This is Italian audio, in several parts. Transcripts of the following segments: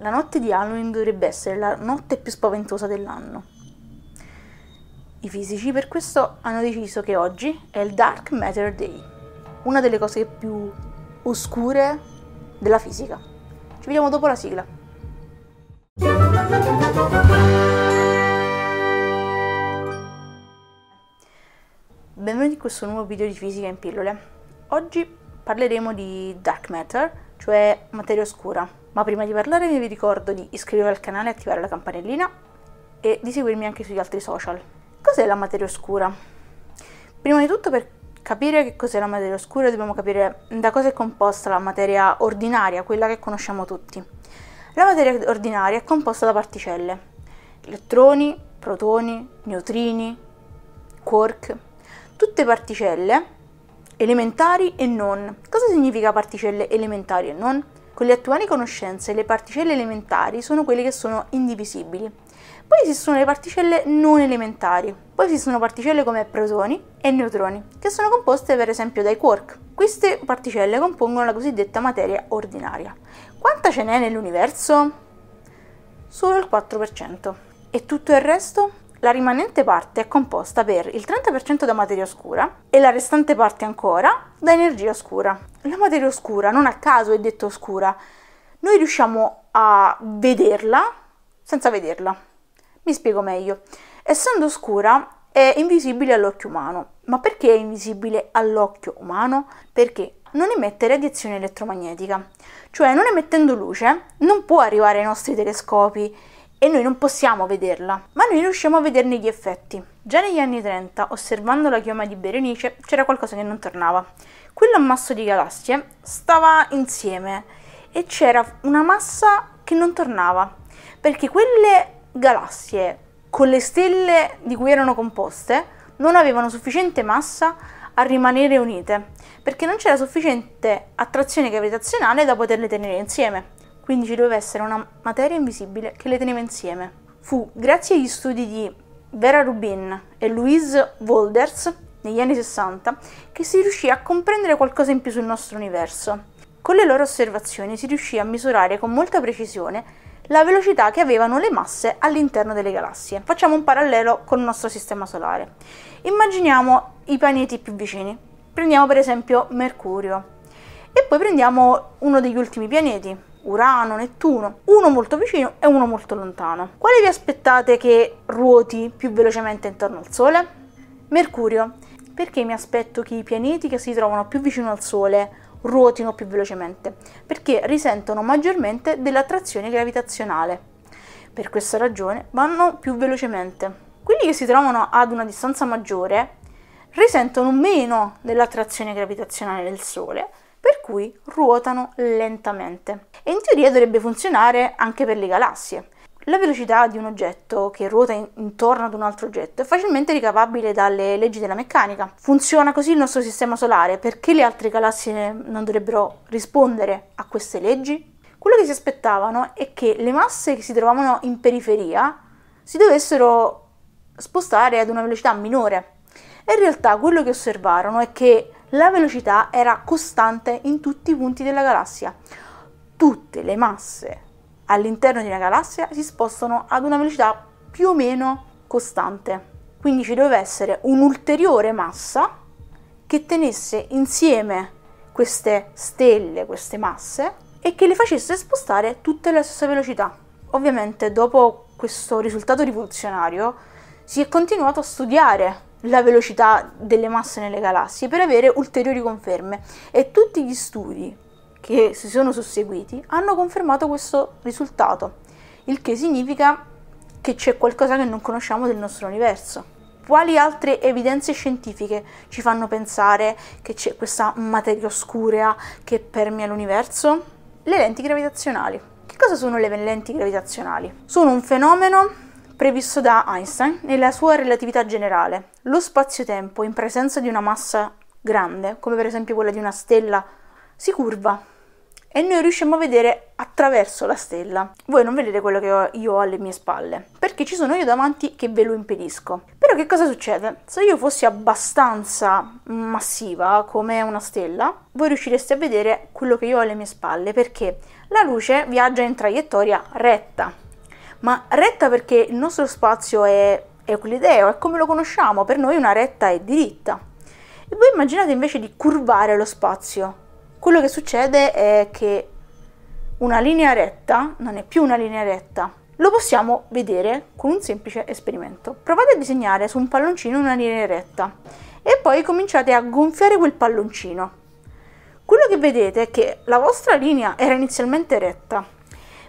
La notte di Halloween dovrebbe essere la notte più spaventosa dell'anno. I fisici per questo hanno deciso che oggi è il Dark Matter Day, una delle cose più oscure della fisica. Ci vediamo dopo la sigla. Benvenuti in questo nuovo video di fisica in pillole. Oggi parleremo di dark matter, cioè materia oscura, ma prima di parlare vi ricordo di iscrivervi al canale e attivare la campanellina e di seguirmi anche sugli altri social. Cos'è la materia oscura? Prima di tutto per capire che cos'è la materia oscura dobbiamo capire da cosa è composta la materia ordinaria, quella che conosciamo tutti. La materia ordinaria è composta da particelle, elettroni, protoni, neutrini, quark, tutte particelle elementari e non. Cosa significa particelle elementari e non? Con le attuali conoscenze le particelle elementari sono quelle che sono indivisibili. Poi esistono le particelle non elementari, poi esistono particelle come protoni e neutroni, che sono composte per esempio dai quark. Queste particelle compongono la cosiddetta materia ordinaria. Quanta ce n'è nell'universo? Solo il 4%. E tutto il resto? La rimanente parte è composta per il 30% da materia oscura e la restante parte ancora da energia oscura. La materia oscura non a caso è detta oscura. Noi riusciamo a vederla senza vederla. Mi spiego meglio. Essendo oscura è invisibile all'occhio umano. Ma perché è invisibile all'occhio umano? Perché non emette radiazione elettromagnetica, cioè non emettendo luce non può arrivare ai nostri telescopi e noi non possiamo vederla, ma noi riusciamo a vederne gli effetti. Già negli anni 30, osservando la chioma di Berenice, c'era qualcosa che non tornava. Quell'ammasso di galassie stava insieme e c'era una massa che non tornava, perché quelle galassie con le stelle di cui erano composte non avevano sufficiente massa a rimanere unite, perché non c'era sufficiente attrazione gravitazionale da poterle tenere insieme quindi ci doveva essere una materia invisibile che le teneva insieme. Fu grazie agli studi di Vera Rubin e Louise Wolders negli anni 60 che si riuscì a comprendere qualcosa in più sul nostro universo. Con le loro osservazioni si riuscì a misurare con molta precisione la velocità che avevano le masse all'interno delle galassie. Facciamo un parallelo con il nostro sistema solare. Immaginiamo i pianeti più vicini. Prendiamo per esempio Mercurio e poi prendiamo uno degli ultimi pianeti, Urano, Nettuno, uno molto vicino e uno molto lontano. Quale vi aspettate che ruoti più velocemente intorno al Sole? Mercurio. Perché mi aspetto che i pianeti che si trovano più vicino al Sole ruotino più velocemente? Perché risentono maggiormente dell'attrazione gravitazionale. Per questa ragione vanno più velocemente. Quelli che si trovano ad una distanza maggiore risentono meno dell'attrazione gravitazionale del Sole cui ruotano lentamente. E in teoria dovrebbe funzionare anche per le galassie. La velocità di un oggetto che ruota intorno ad un altro oggetto è facilmente ricavabile dalle leggi della meccanica. Funziona così il nostro sistema solare, perché le altre galassie non dovrebbero rispondere a queste leggi? Quello che si aspettavano è che le masse che si trovavano in periferia si dovessero spostare ad una velocità minore. E in realtà quello che osservarono è che la velocità era costante in tutti i punti della galassia. Tutte le masse all'interno di una galassia si spostano ad una velocità più o meno costante. Quindi ci doveva essere un'ulteriore massa che tenesse insieme queste stelle, queste masse, e che le facesse spostare tutte alla stessa velocità. Ovviamente dopo questo risultato rivoluzionario si è continuato a studiare la velocità delle masse nelle galassie per avere ulteriori conferme e tutti gli studi che si sono susseguiti hanno confermato questo risultato, il che significa che c'è qualcosa che non conosciamo del nostro universo. Quali altre evidenze scientifiche ci fanno pensare che c'è questa materia oscura che permea l'universo? Le lenti gravitazionali. Che cosa sono le lenti gravitazionali? Sono un fenomeno previsto da Einstein nella sua relatività generale. Lo spazio-tempo in presenza di una massa grande, come per esempio quella di una stella, si curva e noi riusciamo a vedere attraverso la stella. Voi non vedete quello che io ho alle mie spalle, perché ci sono io davanti che ve lo impedisco. Però che cosa succede? Se io fossi abbastanza massiva come una stella, voi riuscireste a vedere quello che io ho alle mie spalle, perché la luce viaggia in traiettoria retta ma retta perché il nostro spazio è euclideo, è come lo conosciamo, per noi una retta è diritta. E voi immaginate invece di curvare lo spazio. Quello che succede è che una linea retta non è più una linea retta. Lo possiamo vedere con un semplice esperimento. Provate a disegnare su un palloncino una linea retta e poi cominciate a gonfiare quel palloncino. Quello che vedete è che la vostra linea era inizialmente retta,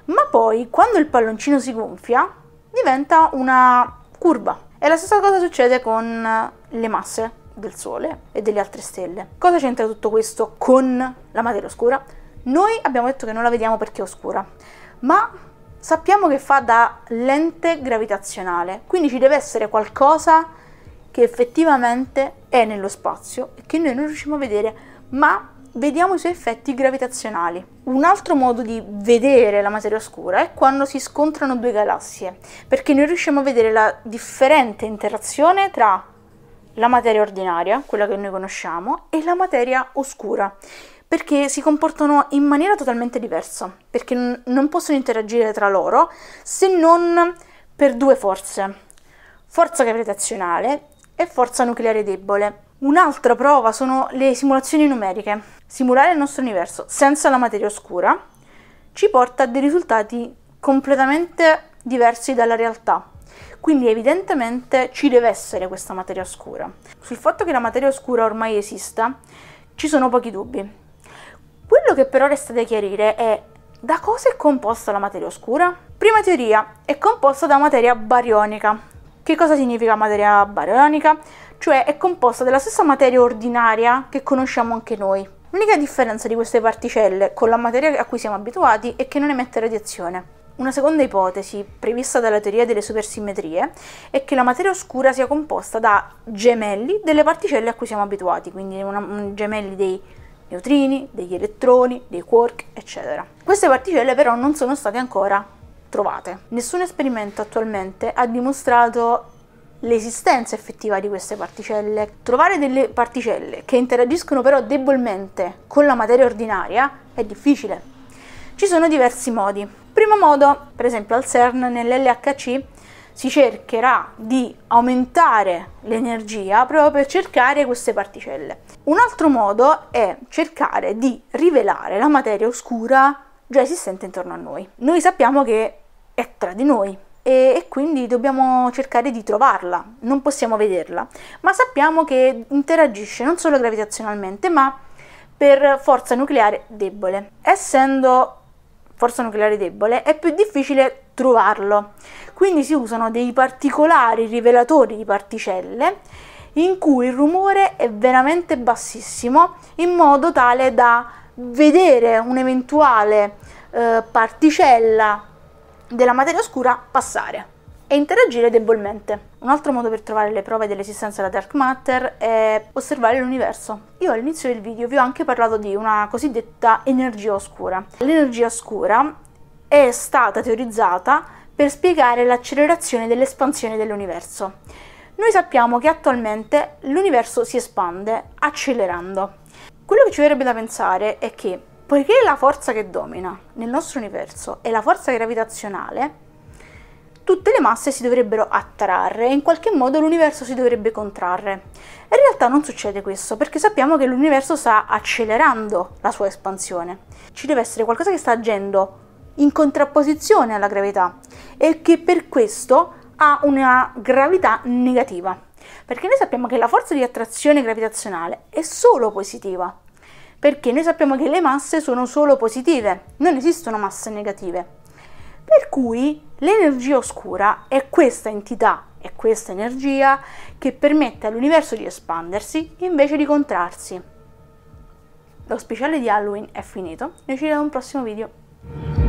ma poi quando il palloncino si gonfia diventa una curva. E la stessa cosa succede con eh, le masse del Sole e delle altre stelle. Cosa c'entra tutto questo con la materia oscura? Noi abbiamo detto che non la vediamo perché è oscura, ma sappiamo che fa da lente gravitazionale, quindi ci deve essere qualcosa che effettivamente è nello spazio e che noi non riusciamo a vedere, ma vediamo i suoi effetti gravitazionali. Un altro modo di vedere la materia oscura è quando si scontrano due galassie, perché noi riusciamo a vedere la differente interazione tra la materia ordinaria, quella che noi conosciamo, e la materia oscura, perché si comportano in maniera totalmente diversa, perché non possono interagire tra loro se non per due forze, forza gravitazionale e forza nucleare debole. Un'altra prova sono le simulazioni numeriche. Simulare il nostro universo senza la materia oscura ci porta a dei risultati completamente diversi dalla realtà. Quindi evidentemente ci deve essere questa materia oscura. Sul fatto che la materia oscura ormai esista ci sono pochi dubbi. Quello che però resta da chiarire è da cosa è composta la materia oscura? Prima teoria, è composta da materia barionica. Che cosa significa materia barionica? cioè è composta della stessa materia ordinaria che conosciamo anche noi. L'unica differenza di queste particelle con la materia a cui siamo abituati è che non emette radiazione. Una seconda ipotesi, prevista dalla teoria delle supersimmetrie, è che la materia oscura sia composta da gemelli delle particelle a cui siamo abituati, quindi una, gemelli dei neutrini, degli elettroni, dei quark, eccetera. Queste particelle però non sono state ancora trovate. Nessun esperimento attualmente ha dimostrato l'esistenza effettiva di queste particelle. Trovare delle particelle che interagiscono però debolmente con la materia ordinaria è difficile. Ci sono diversi modi. Primo modo, per esempio al CERN nell'LHC si cercherà di aumentare l'energia proprio per cercare queste particelle. Un altro modo è cercare di rivelare la materia oscura già esistente intorno a noi. Noi sappiamo che è tra di noi, e, e quindi dobbiamo cercare di trovarla, non possiamo vederla, ma sappiamo che interagisce non solo gravitazionalmente ma per forza nucleare debole. Essendo forza nucleare debole, è più difficile trovarlo. Quindi si usano dei particolari rivelatori di particelle in cui il rumore è veramente bassissimo in modo tale da vedere un'eventuale eh, particella della materia oscura passare e interagire debolmente. Un altro modo per trovare le prove dell'esistenza della dark matter è osservare l'universo. Io all'inizio del video vi ho anche parlato di una cosiddetta energia oscura. L'energia oscura è stata teorizzata per spiegare l'accelerazione dell'espansione dell'universo. Noi sappiamo che attualmente l'universo si espande accelerando. Quello che ci verrebbe da pensare è che Poiché la forza che domina nel nostro universo è la forza gravitazionale, tutte le masse si dovrebbero attrarre e in qualche modo l'universo si dovrebbe contrarre. In realtà non succede questo perché sappiamo che l'universo sta accelerando la sua espansione. Ci deve essere qualcosa che sta agendo in contrapposizione alla gravità e che per questo ha una gravità negativa. Perché noi sappiamo che la forza di attrazione gravitazionale è solo positiva perché noi sappiamo che le masse sono solo positive, non esistono masse negative. Per cui l'energia oscura è questa entità, è questa energia che permette all'universo di espandersi invece di contrarsi. Lo speciale di Halloween è finito, e ci vediamo in un prossimo video.